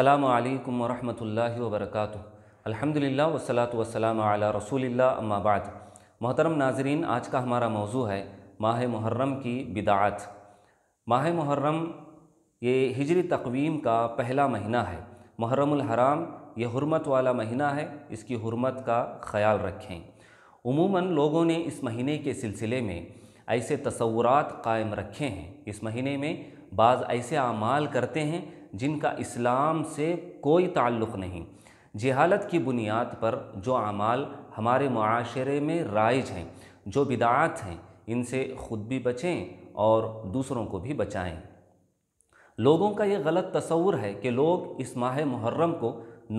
अल्लाम वरहमल वबरक अलहमदिल्ला वसलात वसलाम आला रसूलिल्ला अम्माबाद मोहतरम नाजरीन आज का हमारा मौजू है माह मुहर्रम की बिदात माह मुहर्रम ये हिजरी तकवीम का पहला महीना है मुहर्रमुल हराम ये हरमत वाला महीना है इसकी हरमत का ख्याल रखें उमूमन लोगों ने इस महीने के सिलसिले में ऐसे तस्वुरात कायम रखे हैं इस महीने में बाज़ ऐसे अमाल करते हैं जिनका इस्लाम से कोई ताल्लुक़ नहीं जहालत की बुनियाद पर जो अमाल हमारे माशरे में राइज हैं जो बिदात हैं इनसे ख़ुद भी बचें और दूसरों को भी बचाएं लोगों का ये गलत तस्वूर है कि लोग इस माह मुहर्रम को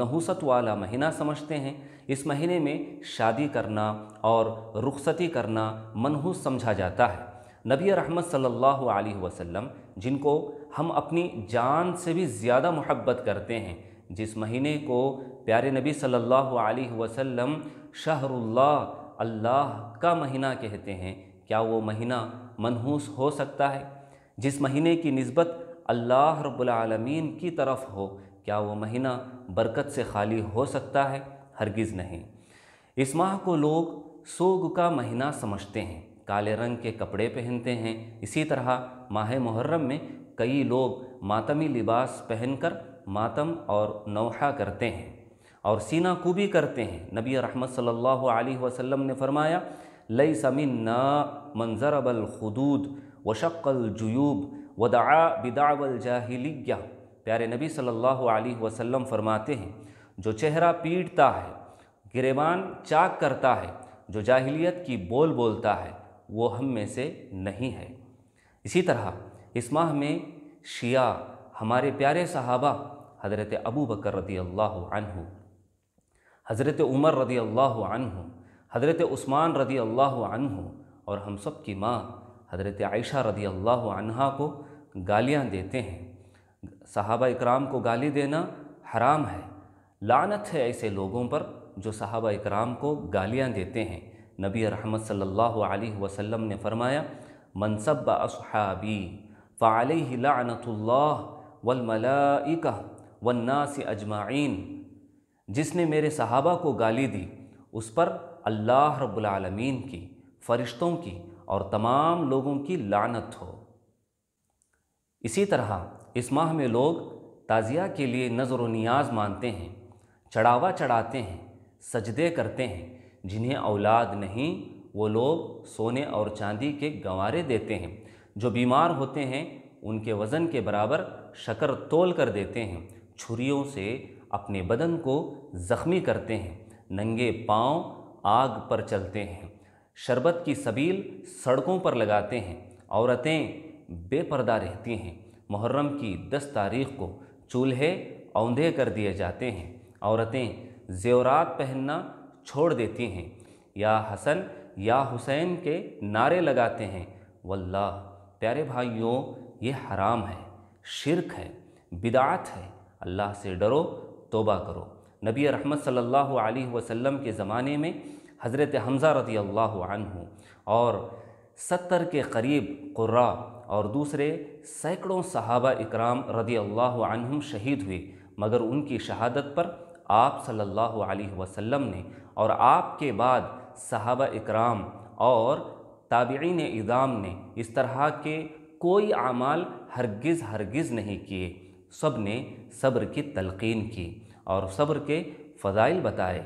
नहुसत वाला महीना समझते हैं इस महीने में शादी करना और रुखसती करना मनहूस समझा जाता है नबी रहमत सल्लल्लाहु अलैहि वसल्लम जिनको हम अपनी जान से भी ज़्यादा मोहब्बत करते हैं जिस महीने को प्यारे नबी सल्लल्लाहु अलैहि वसल्लम शहरुल्लाह अल्लाह का महीना कहते हैं क्या वो महीना मनहूस हो सकता है जिस महीने की नस्बत अल्लाह रबालमीन की तरफ हो क्या वो महीना बरकत से खाली हो सकता है हरगिज़ नहीं इस माह को लोग सोग का महीना समझते हैं काले रंग के कपड़े पहनते हैं इसी तरह माह मुहर्रम में कई लोग मातमी लिबास पहनकर मातम और नौहा करते हैं और सीना कूबी करते हैं नबी रहमत सल्लल्लाहु अलैहि वसल्लम ने फरमाया लई समिन ना मंजर बल व शक्ल जयूब वदा बिदावल जाहिलिया प्यारे नबी सल्लल्लाहु अलैहि वसल्लम फरमाते हैं जो चेहरा पीटता है गिरेबान चाक करता है जो जाहिलियत की बोल बोलता है वो हम में से नहीं है इसी तरह इस माह में शिया हमारे प्यारे सहाबा हज़रत अबू बकर रदी अल्लाह अनहु हज़रत उमर रदी अल्लाह अनहु हज़रत उस्मान रदी अल्लाह अनहु और हम सब की माँ हज़रत आयशा रदी अल्लाह अनहा को गालियाँ देते हैं सहाबा इकराम को गाली देना हराम है लानत है ऐसे लोगों पर जो सहाबा इकराम को गालियाँ देते हैं नबी रहमत सल्लल्लाहु अलैहि वसल्लम ने फरमाया मनसब असहाबी फ़ालतल्ला वलमलाइका वन्ना से अजमाइन जिसने मेरे सहाबा को गाली दी उस पर अल्लाह रब्लमीन की फ़रिश्तों की और तमाम लोगों की लानत हो इसी तरह इस माह में लोग ताज़िया के लिए नज़र व नियाज मानते हैं चढ़ावा चढ़ाते हैं सजदे करते हैं जिन्हें औलाद नहीं वो लोग सोने और चांदी के गंवारे देते हैं जो बीमार होते हैं उनके वज़न के बराबर शकर तोल कर देते हैं छुरियों से अपने बदन को ज़ख्मी करते हैं नंगे पाँव आग पर चलते हैं शरबत की सबील सड़कों पर लगाते हैं औरतें बेपर्दा रहती हैं मुहर्रम की दस तारीख को चूल्हे औंधे कर दिए जाते हैं औरतें जेवरात पहनना छोड़ देती हैं या हसन या हुसैन के नारे लगाते हैं वल्लाह प्यारे भाइयों ये हराम है शिरक है बिदात है अल्लाह से डरो तोबा करो नबी रहमत सल्लल्लाहु अलैहि वसल्लम के ज़माने में हज़रत हमज़ा रदी अल्लाह अनहु और सत्तर के करीब कुर्रा और दूसरे सैकड़ों सहाबा इकराम रदी अल्लाह अनहुम शहीद हुए मगर उनकी शहादत पर आप सल्लल्लाहु अलैहि वसल्लम ने और आपके बाद सहाबा इकराम और ताबीन इदाम ने इस तरह के कोई अमाल हरगिज़ हरगिज़ नहीं किए सब ने सब्र की तलकिन की और सब्र के फाइल बताए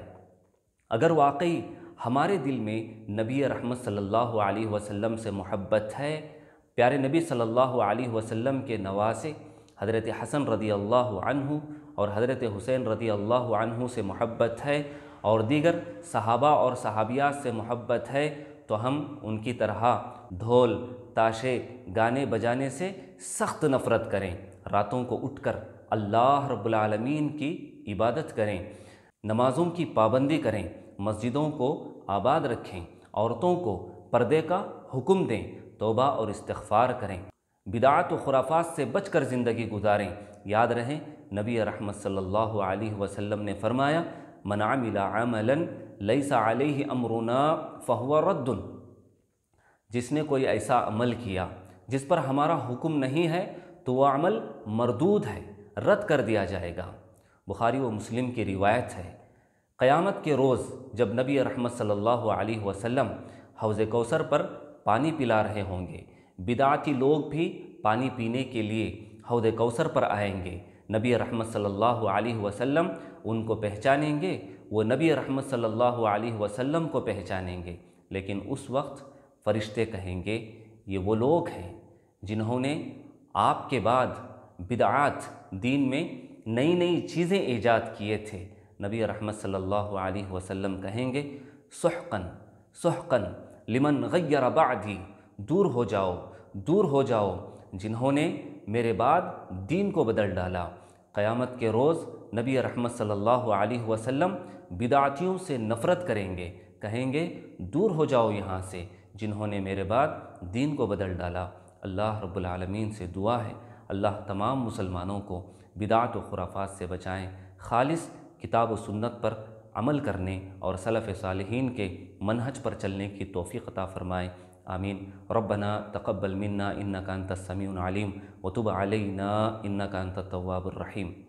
अगर वाकई हमारे दिल में नबी रहमत सल्लल्लाहु अलैहि वसल्लम से मोहब्बत है प्यारे नबी सल्लल्लाहु अलैहि वसल्लम के नवासे हज़रत हसन रदी अल्लाह और हज़रत हुसैन रदी अल्लाह से मोहब्बत है और दीगर सहाबा और सहाबियात से मोहब्बत है तो हम उनकी तरह ढोल ताशे गाने बजाने से सख्त नफ़रत करें रातों को उठकर अल्लाह रब्लमीन की इबादत करें नमाज़ों की पाबंदी करें मस्जिदों को आबाद रखें औरतों को पर्दे का हुक्म दें तोबा और इस्तफ़ार करें बिदात व खुराफात से बचकर ज़िंदगी गुजारें याद रहें नबी रहमत सल्लल्लाहु अलैहि वसल्लम ने फरमाया मनामिला अमलन लई ही अमरुना फ़हुआ रद्दुन जिसने कोई ऐसा अमल किया जिस पर हमारा हुक्म नहीं है तो वह अमल मरदूद है रद्द कर दिया जाएगा बुखारी व मुस्लिम की रिवायत है क़यामत के रोज़ जब नबी रहमत सल्लल्लाहु अलैहि वसल्लम हौज़ कौसर पर पानी पिला रहे होंगे बिदाती लोग भी पानी पीने के लिए हौद कौसर पर आएंगे नबी रहमत सल्लल्लाहु अलैहि वसल्लम उनको पहचानेंगे वो नबी रहमत सल्लल्लाहु अलैहि वसल्लम को पहचानेंगे लेकिन उस वक्त फ़रिश्ते कहेंगे ये वो लोग हैं जिन्होंने आपके बाद बिदात दीन में नई नई चीज़ें ईजाद किए थे नबी रहमत सल्लल्लाहु अलैहि वसल्लम कहेंगे सुहकन सुहकन लिमन गैर दूर हो जाओ दूर हो जाओ जिन्होंने मेरे बाद दीन को बदल डाला क़यामत के रोज़ नबी रहमत सल्लल्लाहु अलैहि वसल्लम बिदातियों से नफ़रत करेंगे कहेंगे दूर हो जाओ यहाँ से जिन्होंने मेरे बाद दीन को बदल डाला अल्लाह रब्बुल आलमीन से दुआ है अल्लाह तमाम मुसलमानों को बिदात व खुराफात से बचाएँ खालिस किताब व सुन्नत पर अमल करने और सलफ़ साल के मनहज पर चलने की तोफ़ी अता फ़रमाएँ آمين ربنا تقبل منا إنك أنت السميع العليم وتب علينا إنك أنت التواب الرحيم